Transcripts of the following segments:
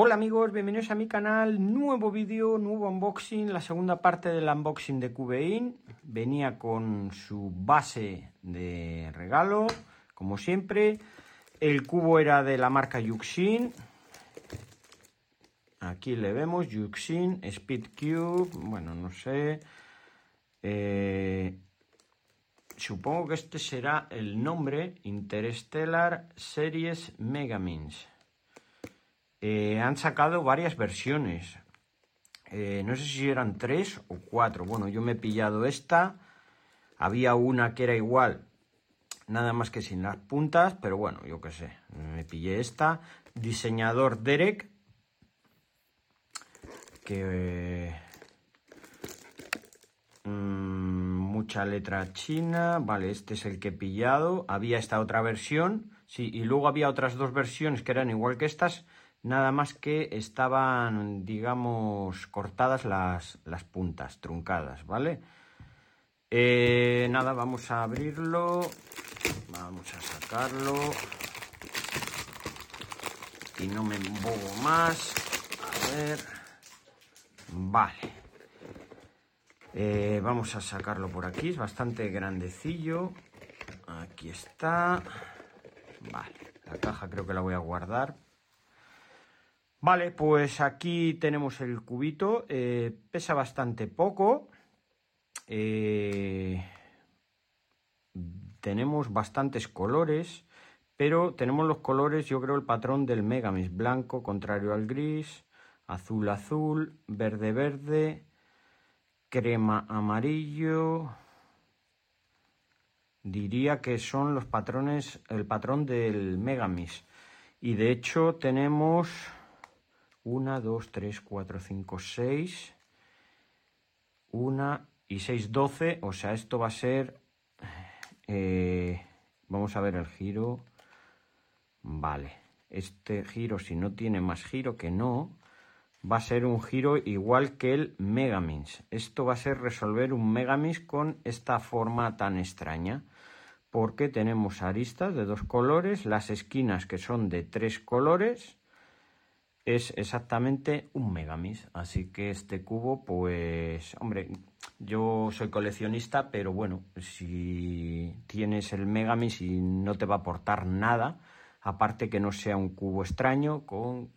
Hola amigos, bienvenidos a mi canal, nuevo vídeo, nuevo unboxing, la segunda parte del unboxing de Cubein. Venía con su base de regalo, como siempre. El cubo era de la marca Yuxin. Aquí le vemos Yuxin, Speed Cube, bueno, no sé. Eh, supongo que este será el nombre Interstellar Series Megamins. Eh, han sacado varias versiones. Eh, no sé si eran tres o cuatro. Bueno, yo me he pillado esta. Había una que era igual, nada más que sin las puntas, pero bueno, yo qué sé. Me pillé esta. Diseñador Derek. Que... Eh, mm, mucha letra china. Vale, este es el que he pillado. Había esta otra versión. Sí, y luego había otras dos versiones que eran igual que estas nada más que estaban, digamos, cortadas las, puntas, truncadas, ¿vale? Eh, nada, vamos a abrirlo, vamos a sacarlo y no me embobo más. A ver, vale. Eh, vamos a sacarlo por aquí, es bastante grandecillo. Aquí está. Vale, la caja creo que la voy a guardar Vale, pues aquí tenemos el cubito, eh, pesa bastante poco, eh, tenemos bastantes colores, pero tenemos los colores, yo creo, el patrón del Megamis, blanco contrario al gris, azul azul, verde verde, crema amarillo, diría que son los patrones, el patrón del Megamis. Y de hecho tenemos 1, 2, 3, 4, 5, 6, 1 y 6, 12. O sea, esto va a ser... Eh, vamos a ver el giro. Vale. Este giro, si no tiene más giro que no, va a ser un giro igual que el Megamins. Esto va a ser resolver un Megamins con esta forma tan extraña. Porque tenemos aristas de dos colores, las esquinas que son de tres colores es exactamente un Megamis. Así que este cubo, pues, hombre, yo soy coleccionista, pero bueno, si tienes el Megamis y no te va a aportar nada, aparte que no sea un cubo extraño con,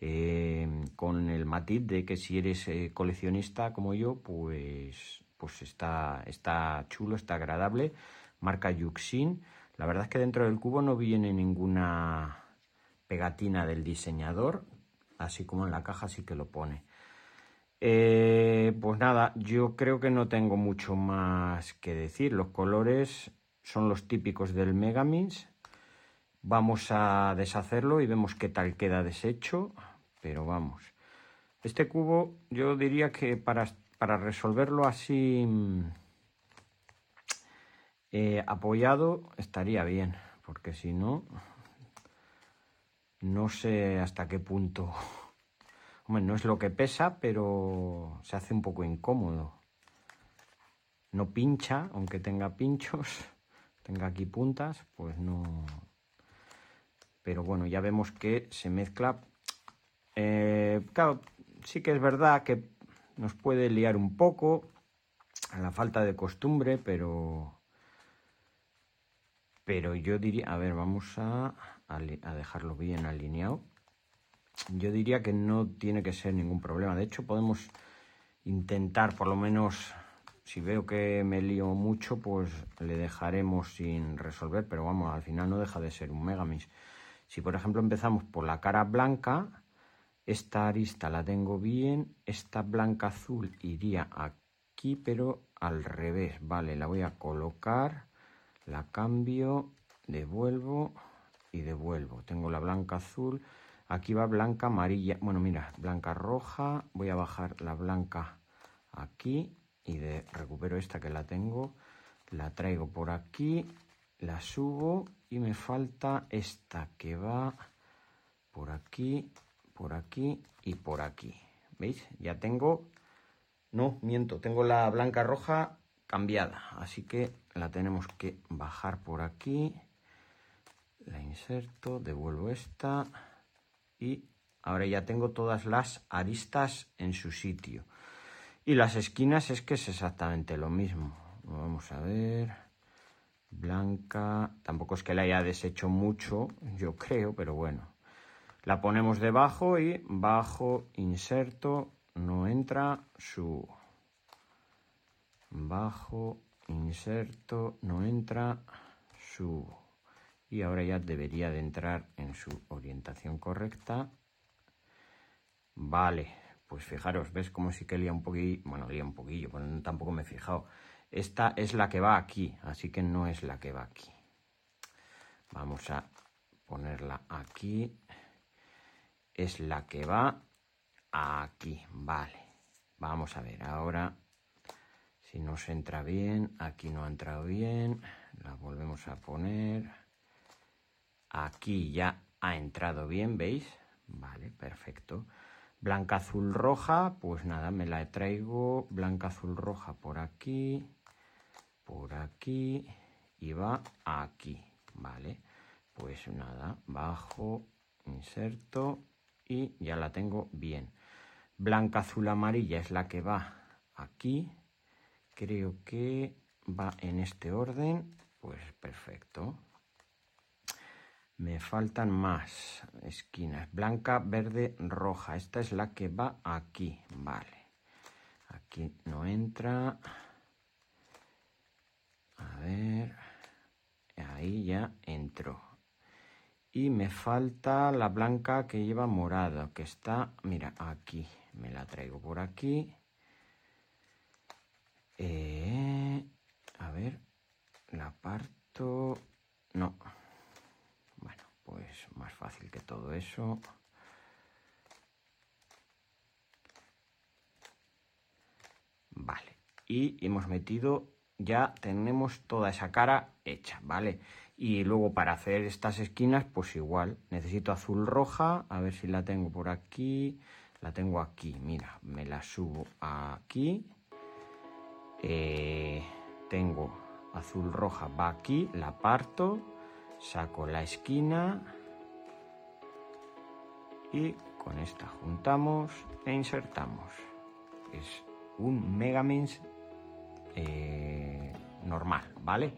eh, con el matiz de que si eres eh, coleccionista como yo, pues, pues está, está chulo, está agradable. Marca Yuxin. La verdad es que dentro del cubo no viene ninguna pegatina del diseñador, así como en la caja sí que lo pone. Eh, pues nada, yo creo que no tengo mucho más que decir. Los colores son los típicos del Megamins. Vamos a deshacerlo y vemos qué tal queda deshecho, pero vamos. Este cubo yo diría que para, resolverlo así mm, eh, apoyado estaría bien, porque si no, no sé hasta qué punto... Hombre, no es lo que pesa, pero se hace un poco incómodo. No pincha, aunque tenga pinchos, tenga aquí puntas, pues no... Pero bueno, ya vemos que se mezcla... Eh, claro, sí que es verdad que nos puede liar un poco a la falta de costumbre, pero... Pero yo diría... A ver, vamos a a, dejarlo bien alineado. Yo diría que no tiene que ser ningún problema. De hecho, podemos intentar, por lo menos, si veo que me lío mucho, pues le dejaremos sin resolver. Pero vamos, al final no deja de ser un Megamis. Si, por ejemplo, empezamos por la cara blanca, esta arista la tengo bien, esta blanca azul iría aquí, pero al revés. Vale, la voy a colocar, la cambio, devuelvo y devuelvo. Tengo la blanca azul, aquí va blanca amarilla, bueno mira, blanca roja, voy a bajar la blanca aquí y de, recupero esta que la tengo, la traigo por aquí, la subo y me falta esta que va por aquí, por aquí y por aquí. ¿Veis? Ya tengo, no, miento, tengo la blanca roja cambiada, así que la tenemos que bajar por aquí la inserto, devuelvo esta y ahora ya tengo todas las aristas en su sitio. Y las esquinas es que es exactamente lo mismo. Vamos a ver, blanca, tampoco es que la haya deshecho mucho, yo creo, pero bueno. La ponemos debajo y bajo, inserto, no entra, su Bajo, inserto, no entra, subo y ahora ya debería de entrar en su orientación correcta. Vale, pues fijaros, ¿ves como sí que lía un poquillo? Bueno, lía un poquillo, pero tampoco me he fijado. Esta es la que va aquí, así que no es la que va aquí. Vamos a ponerla aquí. Es la que va aquí, vale. Vamos a ver ahora si nos entra bien. Aquí no ha entrado bien. La volvemos a poner. Aquí ya ha entrado bien, ¿veis? Vale, perfecto. Blanca, azul, roja, pues nada, me la traigo. Blanca, azul, roja por aquí, por aquí y va aquí, ¿vale? Pues nada, bajo, inserto y ya la tengo bien. Blanca, azul, amarilla es la que va aquí. Creo que va en este orden, pues perfecto. Me faltan más esquinas. Blanca, verde, roja. Esta es la que va aquí. Vale. Aquí no entra. A ver. Ahí ya entro. Y me falta la blanca que lleva morado, que está, mira, aquí. Me la traigo por aquí. eso. Vale. Y hemos metido, ya tenemos toda esa cara hecha, ¿vale? Y luego para hacer estas esquinas, pues igual. Necesito azul roja, a ver si la tengo por aquí. La tengo aquí, mira, me la subo aquí. Eh, tengo azul roja, va aquí, la parto, saco la esquina y con esta juntamos e insertamos. Es un megamins eh, normal, ¿vale?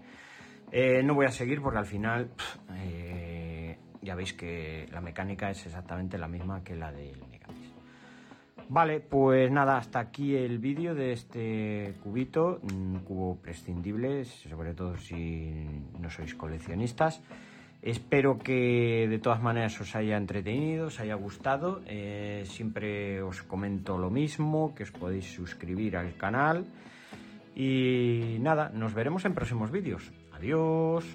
Eh, no voy a seguir porque al final eh, ya veis que la mecánica es exactamente la misma que la del megamins. Vale, pues nada, hasta aquí el vídeo de este cubito, un cubo prescindible, sobre todo si no sois coleccionistas. Espero que de todas maneras os haya entretenido, os haya gustado. Eh, siempre os comento lo mismo, que os podéis suscribir al canal. Y nada, nos veremos en próximos vídeos. Adiós.